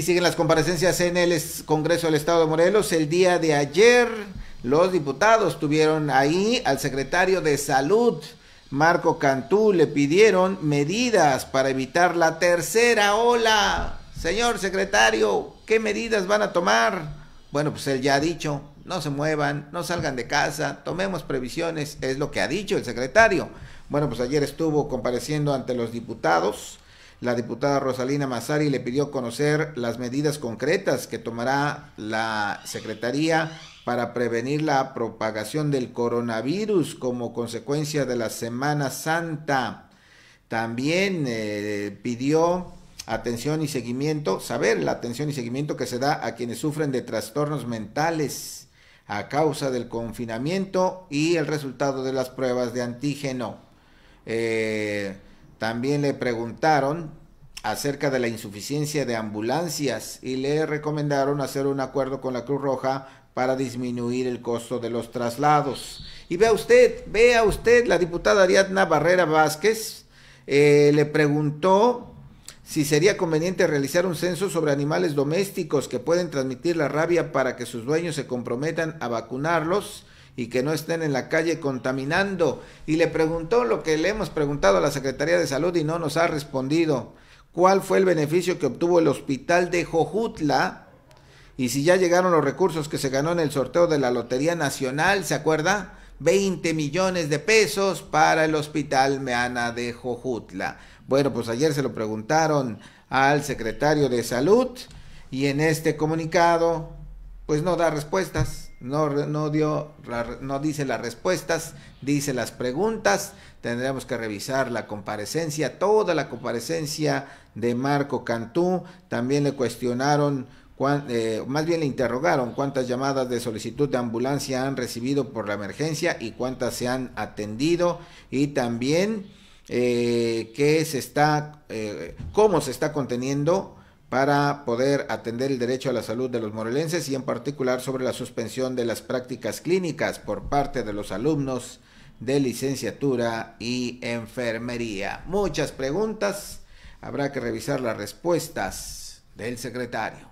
Y siguen las comparecencias en el Congreso del Estado de Morelos. El día de ayer los diputados tuvieron ahí al secretario de Salud, Marco Cantú, le pidieron medidas para evitar la tercera ola. Señor secretario, ¿qué medidas van a tomar? Bueno, pues él ya ha dicho, no se muevan, no salgan de casa, tomemos previsiones, es lo que ha dicho el secretario. Bueno, pues ayer estuvo compareciendo ante los diputados la diputada Rosalina Mazari le pidió conocer las medidas concretas que tomará la Secretaría para prevenir la propagación del coronavirus como consecuencia de la Semana Santa. También eh, pidió atención y seguimiento, saber la atención y seguimiento que se da a quienes sufren de trastornos mentales a causa del confinamiento y el resultado de las pruebas de antígeno. Eh, también le preguntaron acerca de la insuficiencia de ambulancias y le recomendaron hacer un acuerdo con la Cruz Roja para disminuir el costo de los traslados. Y vea usted, vea usted, la diputada Ariadna Barrera Vázquez eh, le preguntó si sería conveniente realizar un censo sobre animales domésticos que pueden transmitir la rabia para que sus dueños se comprometan a vacunarlos y que no estén en la calle contaminando. Y le preguntó lo que le hemos preguntado a la Secretaría de Salud y no nos ha respondido. ¿Cuál fue el beneficio que obtuvo el hospital de Jojutla? Y si ya llegaron los recursos que se ganó en el sorteo de la Lotería Nacional, ¿se acuerda? 20 millones de pesos para el hospital Meana de Jojutla. Bueno, pues ayer se lo preguntaron al secretario de Salud y en este comunicado, pues no da respuestas no, no, dio, no dice las respuestas, dice las preguntas. Tendremos que revisar la comparecencia, toda la comparecencia de Marco Cantú. También le cuestionaron, eh, más bien le interrogaron cuántas llamadas de solicitud de ambulancia han recibido por la emergencia y cuántas se han atendido. Y también eh, qué se está, eh, cómo se está conteniendo para poder atender el derecho a la salud de los morelenses y en particular sobre la suspensión de las prácticas clínicas por parte de los alumnos de licenciatura y enfermería. Muchas preguntas, habrá que revisar las respuestas del secretario.